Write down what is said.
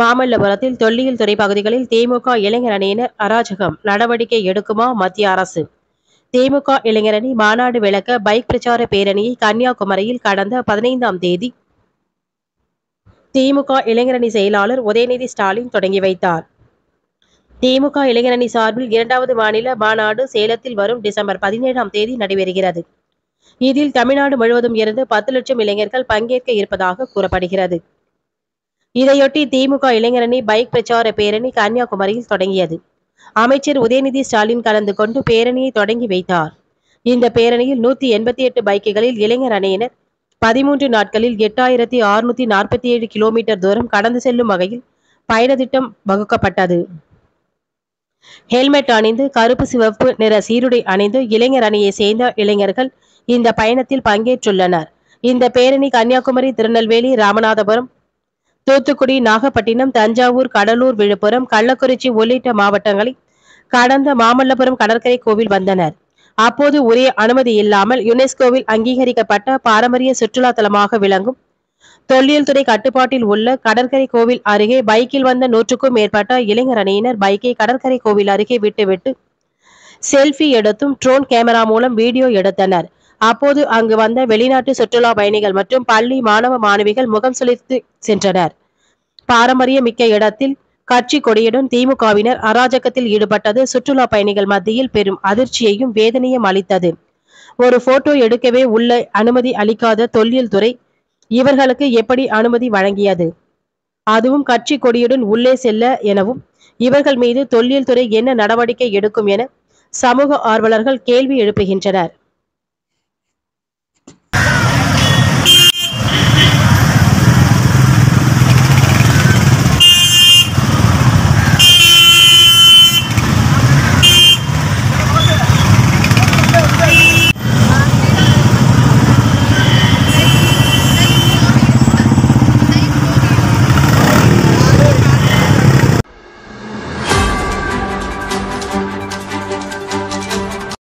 மாமல்லபுரத்தில் தொல்லியல் துறை பகுதிகளில் திமுக இளைஞர் அணியினர் அராஜகம் நடவடிக்கை எடுக்குமா மத்திய அரசு திமுக இளைஞரணி மாநாடு விளக்க பைக் பிரச்சார பேரணியை கன்னியாகுமரியில் கடந்த பதினைந்தாம் தேதி திமுக இளைஞரணி செயலாளர் உதயநிதி ஸ்டாலின் தொடங்கி வைத்தார் திமுக இளைஞரணி சார்பில் இரண்டாவது மாநில மாநாடு சேலத்தில் வரும் டிசம்பர் பதினேழாம் தேதி நடைபெறுகிறது இதில் தமிழ்நாடு முழுவதும் இருந்து பத்து லட்சம் இளைஞர்கள் பங்கேற்க இருப்பதாக கூறப்படுகிறது இதையொட்டி திமுக இளைஞரணி பைக் பிரச்சார பேரணி கன்னியாகுமரியில் தொடங்கியது அமைச்சர் உதயநிதி ஸ்டாலின் கலந்து கொண்டு பேரணியை தொடங்கி வைத்தார் இந்த பேரணியில் நூத்தி எண்பத்தி எட்டு பைக்குகளில் இளைஞர் அணியினர் பதிமூன்று நாட்களில் எட்டாயிரத்தி அறுநூத்தி நாற்பத்தி ஏழு கிலோமீட்டர் தூரம் கடந்து செல்லும் வகையில் பயண திட்டம் வகுக்கப்பட்டது ஹெல்மெட் அணிந்து கருப்பு சிவப்பு நிற சீருடை அணிந்து இளைஞர் அணியை சேர்ந்த இளைஞர்கள் இந்த பயணத்தில் பங்கேற்றுள்ளனர் இந்த பேரணி கன்னியாகுமரி திருநெல்வேலி ராமநாதபுரம் தூத்துக்குடி நாகப்பட்டினம் தஞ்சாவூர் கடலூர் விழுப்புரம் கள்ளக்குறிச்சி உள்ளிட்ட மாவட்டங்களில் கடந்த மாமல்லபுரம் கடற்கரை கோவில் வந்தனர் அப்போது உரிய அனுமதி இல்லாமல் யுனெஸ்கோவில் அங்கீகரிக்கப்பட்ட பாரம்பரிய சுற்றுலா தலமாக விளங்கும் தொல்லியல் துறை கட்டுப்பாட்டில் உள்ள கடற்கரை கோவில் அருகே பைக்கில் வந்த நூற்றுக்கும் மேற்பட்ட இளைஞர் அணியினர் பைக்கை கடற்கரை கோவில் அருகே விட்டுவிட்டு செல்பி எடுத்தும் ட்ரோன் கேமரா மூலம் வீடியோ எடுத்தனர் அப்போது அங்கு வந்த வெளிநாட்டு சுற்றுலா பயணிகள் மற்றும் பள்ளி மாணவ மாணவிகள் முகம் சுழித்து சென்றனர் பாரம்பரிய மிக்க இடத்தில் கட்சி கொடியுடன் திமுகவினர் அராஜகத்தில் ஈடுபட்டது சுற்றுலா பயணிகள் மத்தியில் பெரும் அதிர்ச்சியையும் வேதனையும் அளித்தது ஒரு போட்டோ எடுக்கவே உள்ள அனுமதி அளிக்காத தொல்லியல் துறை இவர்களுக்கு எப்படி அனுமதி வழங்கியது அதுவும் கட்சி கொடியுடன் உள்ளே செல்ல எனவும் இவர்கள் மீது தொல்லியல் துறை என்ன நடவடிக்கை எடுக்கும் என சமூக ஆர்வலர்கள் கேள்வி எழுப்புகின்றனர்